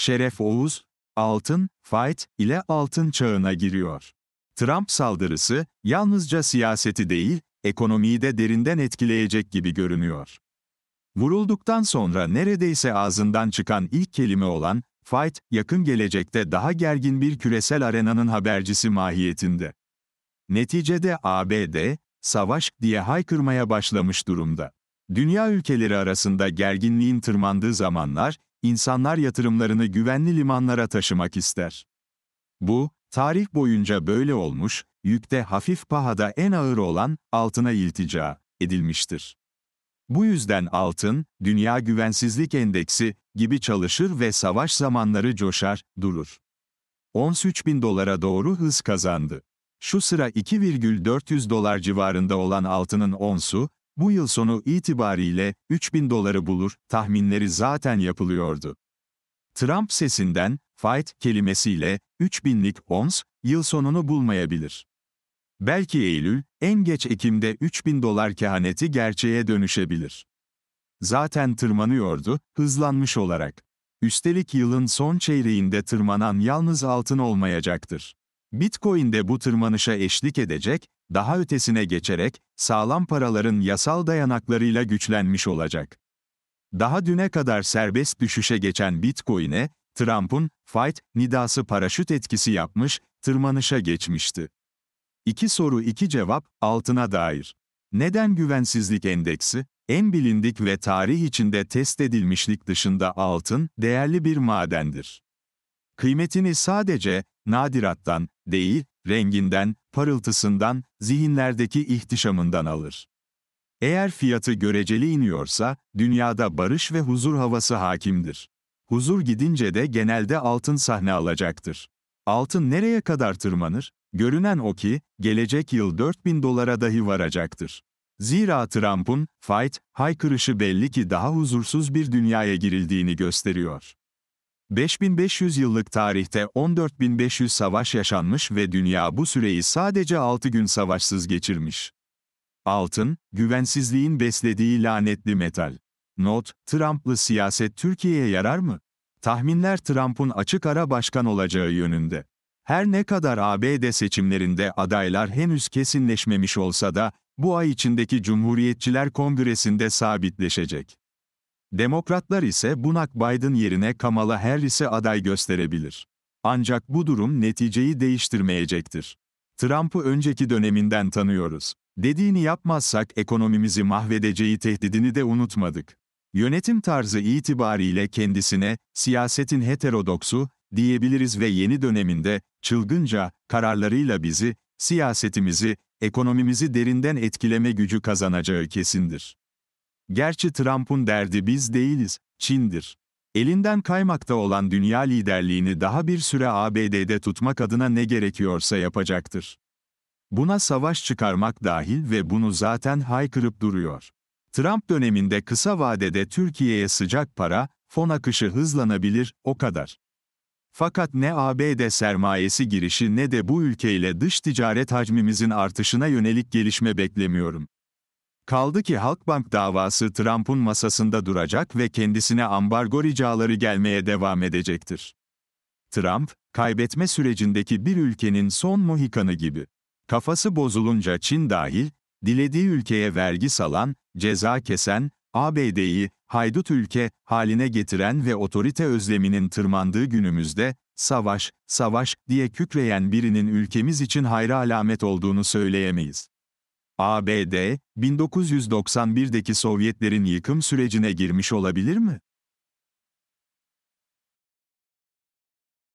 Şeref Oğuz, Altın, Fight ile Altın Çağına giriyor. Trump saldırısı, yalnızca siyaseti değil, ekonomiyi de derinden etkileyecek gibi görünüyor. Vurulduktan sonra neredeyse ağzından çıkan ilk kelime olan, Fight, yakın gelecekte daha gergin bir küresel arenanın habercisi mahiyetinde. Neticede ABD, savaş diye haykırmaya başlamış durumda. Dünya ülkeleri arasında gerginliğin tırmandığı zamanlar, insanlar yatırımlarını güvenli limanlara taşımak ister. Bu, tarih boyunca böyle olmuş, yükte hafif pahada en ağır olan altına iltica edilmiştir. Bu yüzden altın, dünya güvensizlik endeksi gibi çalışır ve savaş zamanları coşar, durur. 13 bin dolara doğru hız kazandı. Şu sıra 2,400 dolar civarında olan altının onsu, bu yıl sonu itibariyle 3000 doları bulur, tahminleri zaten yapılıyordu. Trump sesinden, fight kelimesiyle, 3000'lik ons, yıl sonunu bulmayabilir. Belki Eylül, en geç Ekim'de 3000 dolar kehaneti gerçeğe dönüşebilir. Zaten tırmanıyordu, hızlanmış olarak. Üstelik yılın son çeyreğinde tırmanan yalnız altın olmayacaktır. Bitcoin de bu tırmanışa eşlik edecek daha ötesine geçerek, sağlam paraların yasal dayanaklarıyla güçlenmiş olacak. Daha düne kadar serbest düşüşe geçen Bitcoin'e, Trump'un, fight, nidası paraşüt etkisi yapmış, tırmanışa geçmişti. İki soru iki cevap, altına dair. Neden güvensizlik endeksi? En bilindik ve tarih içinde test edilmişlik dışında altın, değerli bir madendir. Kıymetini sadece, nadirattan, değil, renginden, parıltısından, zihinlerdeki ihtişamından alır. Eğer fiyatı göreceli iniyorsa, dünyada barış ve huzur havası hakimdir. Huzur gidince de genelde altın sahne alacaktır. Altın nereye kadar tırmanır? Görünen o ki, gelecek yıl 4000 dolara dahi varacaktır. Zira Trump'un, fight, haykırışı belli ki daha huzursuz bir dünyaya girildiğini gösteriyor. 5500 yıllık tarihte 14500 savaş yaşanmış ve dünya bu süreyi sadece 6 gün savaşsız geçirmiş. Altın, güvensizliğin beslediği lanetli metal. Not, Trump'lı siyaset Türkiye'ye yarar mı? Tahminler Trump'un açık ara başkan olacağı yönünde. Her ne kadar ABD seçimlerinde adaylar henüz kesinleşmemiş olsa da, bu ay içindeki Cumhuriyetçiler Kongresi'nde sabitleşecek. Demokratlar ise Bunak Biden yerine Kamala Harris'e aday gösterebilir. Ancak bu durum neticeyi değiştirmeyecektir. Trump'ı önceki döneminden tanıyoruz. Dediğini yapmazsak ekonomimizi mahvedeceği tehdidini de unutmadık. Yönetim tarzı itibariyle kendisine siyasetin heterodoksu diyebiliriz ve yeni döneminde çılgınca kararlarıyla bizi, siyasetimizi, ekonomimizi derinden etkileme gücü kazanacağı kesindir. Gerçi Trump'un derdi biz değiliz, Çin'dir. Elinden kaymakta olan dünya liderliğini daha bir süre ABD'de tutmak adına ne gerekiyorsa yapacaktır. Buna savaş çıkarmak dahil ve bunu zaten haykırıp duruyor. Trump döneminde kısa vadede Türkiye'ye sıcak para, fon akışı hızlanabilir, o kadar. Fakat ne ABD sermayesi girişi ne de bu ülkeyle dış ticaret hacmimizin artışına yönelik gelişme beklemiyorum. Kaldı ki Halkbank davası Trump'un masasında duracak ve kendisine ambargo ricaları gelmeye devam edecektir. Trump, kaybetme sürecindeki bir ülkenin son Mohikanı gibi. Kafası bozulunca Çin dahil, dilediği ülkeye vergi salan, ceza kesen, ABD'yi haydut ülke haline getiren ve otorite özleminin tırmandığı günümüzde savaş, savaş diye kükreyen birinin ülkemiz için hayra alamet olduğunu söyleyemeyiz. ABD, 1991'deki Sovyetlerin yıkım sürecine girmiş olabilir mi?